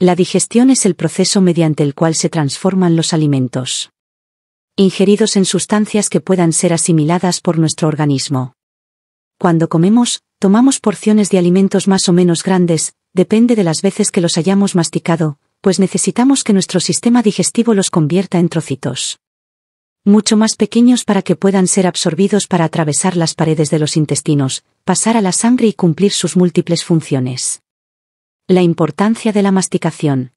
La digestión es el proceso mediante el cual se transforman los alimentos ingeridos en sustancias que puedan ser asimiladas por nuestro organismo. Cuando comemos, tomamos porciones de alimentos más o menos grandes, depende de las veces que los hayamos masticado, pues necesitamos que nuestro sistema digestivo los convierta en trocitos. Mucho más pequeños para que puedan ser absorbidos para atravesar las paredes de los intestinos, pasar a la sangre y cumplir sus múltiples funciones. La importancia de la masticación.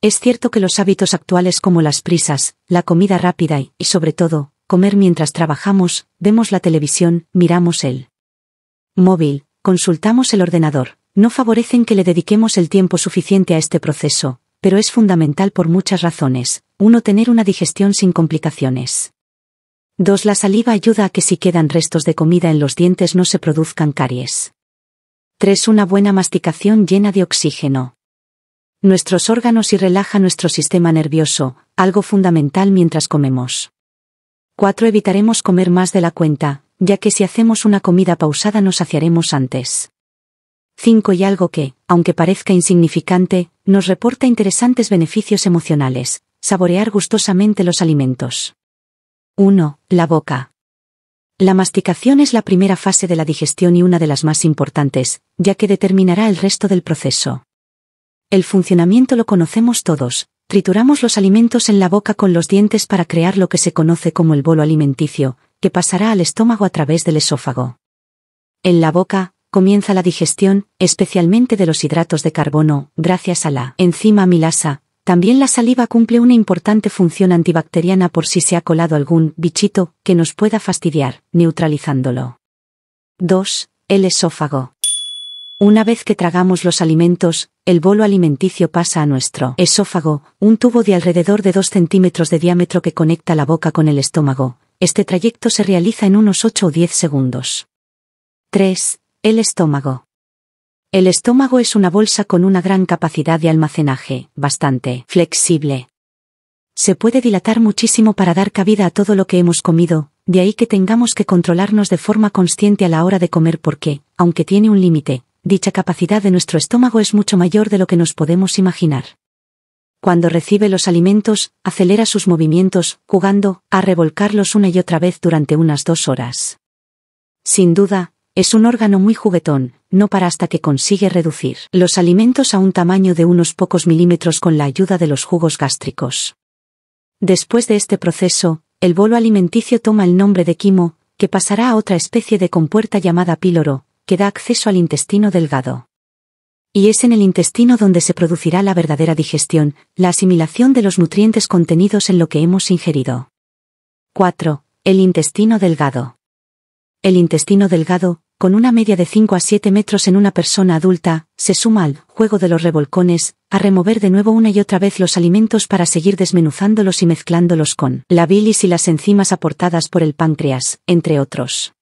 Es cierto que los hábitos actuales como las prisas, la comida rápida y, y sobre todo, comer mientras trabajamos, vemos la televisión, miramos el móvil, consultamos el ordenador, no favorecen que le dediquemos el tiempo suficiente a este proceso, pero es fundamental por muchas razones. uno, Tener una digestión sin complicaciones. 2. La saliva ayuda a que si quedan restos de comida en los dientes no se produzcan caries. 3. Una buena masticación llena de oxígeno. Nuestros órganos y relaja nuestro sistema nervioso, algo fundamental mientras comemos. 4. Evitaremos comer más de la cuenta, ya que si hacemos una comida pausada nos saciaremos antes. 5. Y algo que, aunque parezca insignificante, nos reporta interesantes beneficios emocionales, saborear gustosamente los alimentos. 1. La boca. La masticación es la primera fase de la digestión y una de las más importantes, ya que determinará el resto del proceso. El funcionamiento lo conocemos todos, trituramos los alimentos en la boca con los dientes para crear lo que se conoce como el bolo alimenticio, que pasará al estómago a través del esófago. En la boca, comienza la digestión, especialmente de los hidratos de carbono, gracias a la enzima milasa, también la saliva cumple una importante función antibacteriana por si se ha colado algún bichito que nos pueda fastidiar, neutralizándolo. 2. El esófago. Una vez que tragamos los alimentos, el bolo alimenticio pasa a nuestro esófago, un tubo de alrededor de 2 centímetros de diámetro que conecta la boca con el estómago. Este trayecto se realiza en unos 8 o 10 segundos. 3. El estómago. El estómago es una bolsa con una gran capacidad de almacenaje, bastante flexible. Se puede dilatar muchísimo para dar cabida a todo lo que hemos comido, de ahí que tengamos que controlarnos de forma consciente a la hora de comer porque, aunque tiene un límite, dicha capacidad de nuestro estómago es mucho mayor de lo que nos podemos imaginar. Cuando recibe los alimentos, acelera sus movimientos, jugando, a revolcarlos una y otra vez durante unas dos horas. Sin duda, es un órgano muy juguetón, no para hasta que consigue reducir los alimentos a un tamaño de unos pocos milímetros con la ayuda de los jugos gástricos. Después de este proceso, el bolo alimenticio toma el nombre de quimo, que pasará a otra especie de compuerta llamada píloro, que da acceso al intestino delgado. Y es en el intestino donde se producirá la verdadera digestión, la asimilación de los nutrientes contenidos en lo que hemos ingerido. 4. El intestino delgado. El intestino delgado, con una media de 5 a 7 metros en una persona adulta, se suma al juego de los revolcones, a remover de nuevo una y otra vez los alimentos para seguir desmenuzándolos y mezclándolos con la bilis y las enzimas aportadas por el páncreas, entre otros.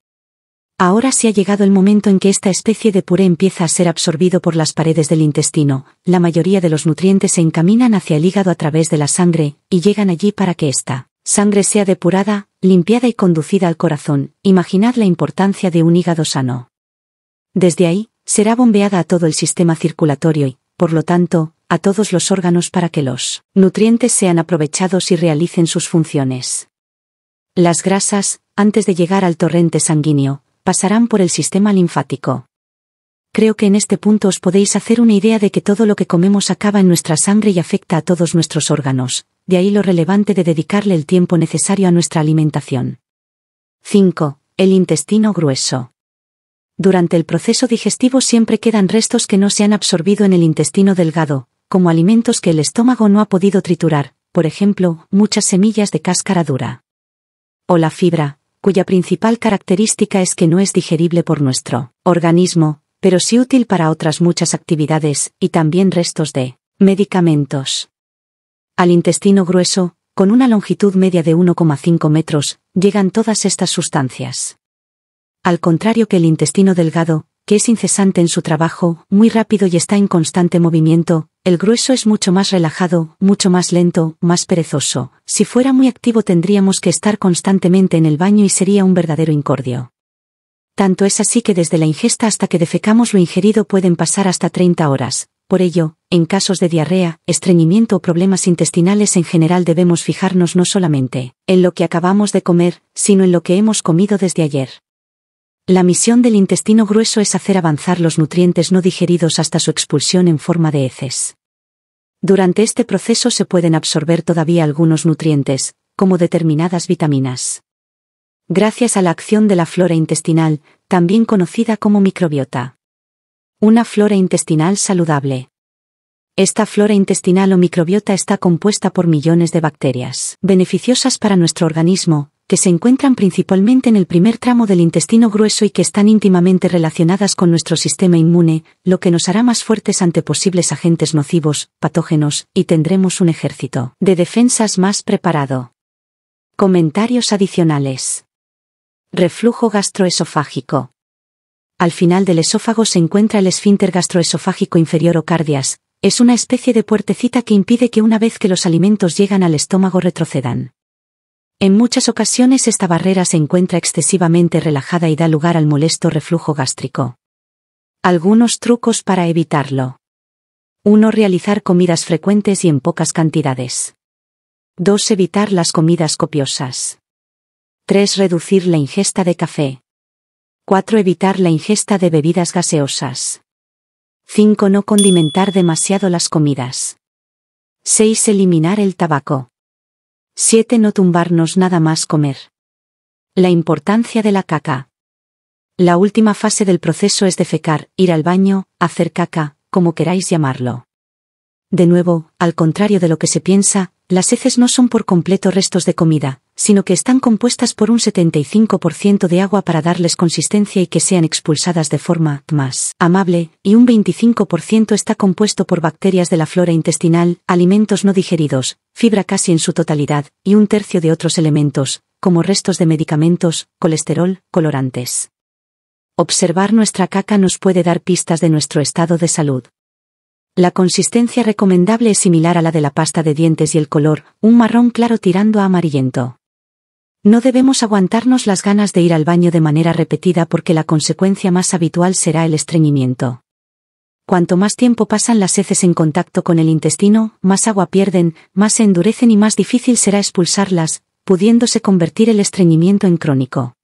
Ahora sí ha llegado el momento en que esta especie de puré empieza a ser absorbido por las paredes del intestino, la mayoría de los nutrientes se encaminan hacia el hígado a través de la sangre, y llegan allí para que ésta sangre sea depurada, limpiada y conducida al corazón, imaginad la importancia de un hígado sano. Desde ahí, será bombeada a todo el sistema circulatorio y, por lo tanto, a todos los órganos para que los nutrientes sean aprovechados y realicen sus funciones. Las grasas, antes de llegar al torrente sanguíneo, pasarán por el sistema linfático creo que en este punto os podéis hacer una idea de que todo lo que comemos acaba en nuestra sangre y afecta a todos nuestros órganos, de ahí lo relevante de dedicarle el tiempo necesario a nuestra alimentación. 5. El intestino grueso. Durante el proceso digestivo siempre quedan restos que no se han absorbido en el intestino delgado, como alimentos que el estómago no ha podido triturar, por ejemplo, muchas semillas de cáscara dura. O la fibra, cuya principal característica es que no es digerible por nuestro organismo, pero sí útil para otras muchas actividades, y también restos de medicamentos. Al intestino grueso, con una longitud media de 1,5 metros, llegan todas estas sustancias. Al contrario que el intestino delgado, que es incesante en su trabajo, muy rápido y está en constante movimiento, el grueso es mucho más relajado, mucho más lento, más perezoso. Si fuera muy activo tendríamos que estar constantemente en el baño y sería un verdadero incordio. Tanto es así que desde la ingesta hasta que defecamos lo ingerido pueden pasar hasta 30 horas. Por ello, en casos de diarrea, estreñimiento o problemas intestinales en general debemos fijarnos no solamente en lo que acabamos de comer, sino en lo que hemos comido desde ayer. La misión del intestino grueso es hacer avanzar los nutrientes no digeridos hasta su expulsión en forma de heces. Durante este proceso se pueden absorber todavía algunos nutrientes, como determinadas vitaminas gracias a la acción de la flora intestinal, también conocida como microbiota. Una flora intestinal saludable. Esta flora intestinal o microbiota está compuesta por millones de bacterias, beneficiosas para nuestro organismo, que se encuentran principalmente en el primer tramo del intestino grueso y que están íntimamente relacionadas con nuestro sistema inmune, lo que nos hará más fuertes ante posibles agentes nocivos, patógenos, y tendremos un ejército de defensas más preparado. Comentarios adicionales. Reflujo gastroesofágico. Al final del esófago se encuentra el esfínter gastroesofágico inferior o cardias, es una especie de puertecita que impide que una vez que los alimentos llegan al estómago retrocedan. En muchas ocasiones esta barrera se encuentra excesivamente relajada y da lugar al molesto reflujo gástrico. Algunos trucos para evitarlo. 1. Realizar comidas frecuentes y en pocas cantidades. 2. Evitar las comidas copiosas. 3. Reducir la ingesta de café. 4. Evitar la ingesta de bebidas gaseosas. 5. No condimentar demasiado las comidas. 6. Eliminar el tabaco. 7. No tumbarnos nada más comer. La importancia de la caca. La última fase del proceso es defecar, ir al baño, hacer caca, como queráis llamarlo. De nuevo, al contrario de lo que se piensa, las heces no son por completo restos de comida, sino que están compuestas por un 75% de agua para darles consistencia y que sean expulsadas de forma más amable, y un 25% está compuesto por bacterias de la flora intestinal, alimentos no digeridos, fibra casi en su totalidad, y un tercio de otros elementos, como restos de medicamentos, colesterol, colorantes. Observar nuestra caca nos puede dar pistas de nuestro estado de salud. La consistencia recomendable es similar a la de la pasta de dientes y el color, un marrón claro tirando a amarillento. No debemos aguantarnos las ganas de ir al baño de manera repetida porque la consecuencia más habitual será el estreñimiento. Cuanto más tiempo pasan las heces en contacto con el intestino, más agua pierden, más se endurecen y más difícil será expulsarlas, pudiéndose convertir el estreñimiento en crónico.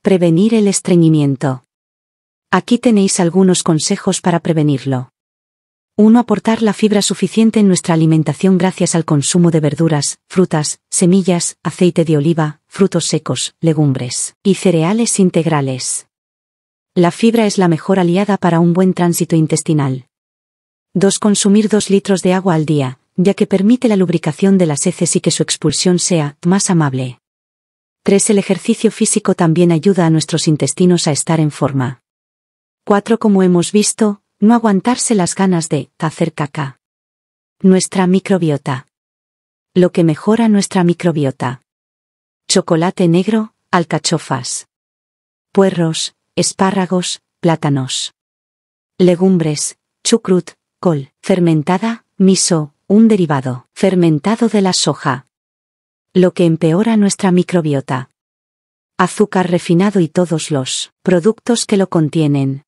Prevenir el estreñimiento. Aquí tenéis algunos consejos para prevenirlo. 1. Aportar la fibra suficiente en nuestra alimentación gracias al consumo de verduras, frutas, semillas, aceite de oliva, frutos secos, legumbres y cereales integrales. La fibra es la mejor aliada para un buen tránsito intestinal. 2. Consumir 2 litros de agua al día, ya que permite la lubricación de las heces y que su expulsión sea más amable. 3. El ejercicio físico también ayuda a nuestros intestinos a estar en forma. 4. Como hemos visto, no aguantarse las ganas de hacer caca. Nuestra microbiota. Lo que mejora nuestra microbiota. Chocolate negro, alcachofas. Puerros, espárragos, plátanos. Legumbres, chucrut, col, fermentada, miso, un derivado, fermentado de la soja. Lo que empeora nuestra microbiota. Azúcar refinado y todos los productos que lo contienen,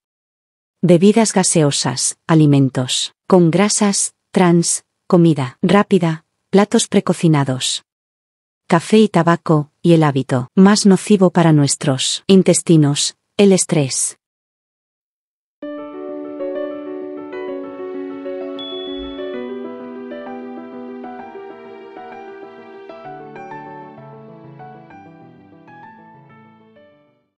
bebidas gaseosas, alimentos, con grasas, trans, comida rápida, platos precocinados, café y tabaco, y el hábito más nocivo para nuestros intestinos, el estrés.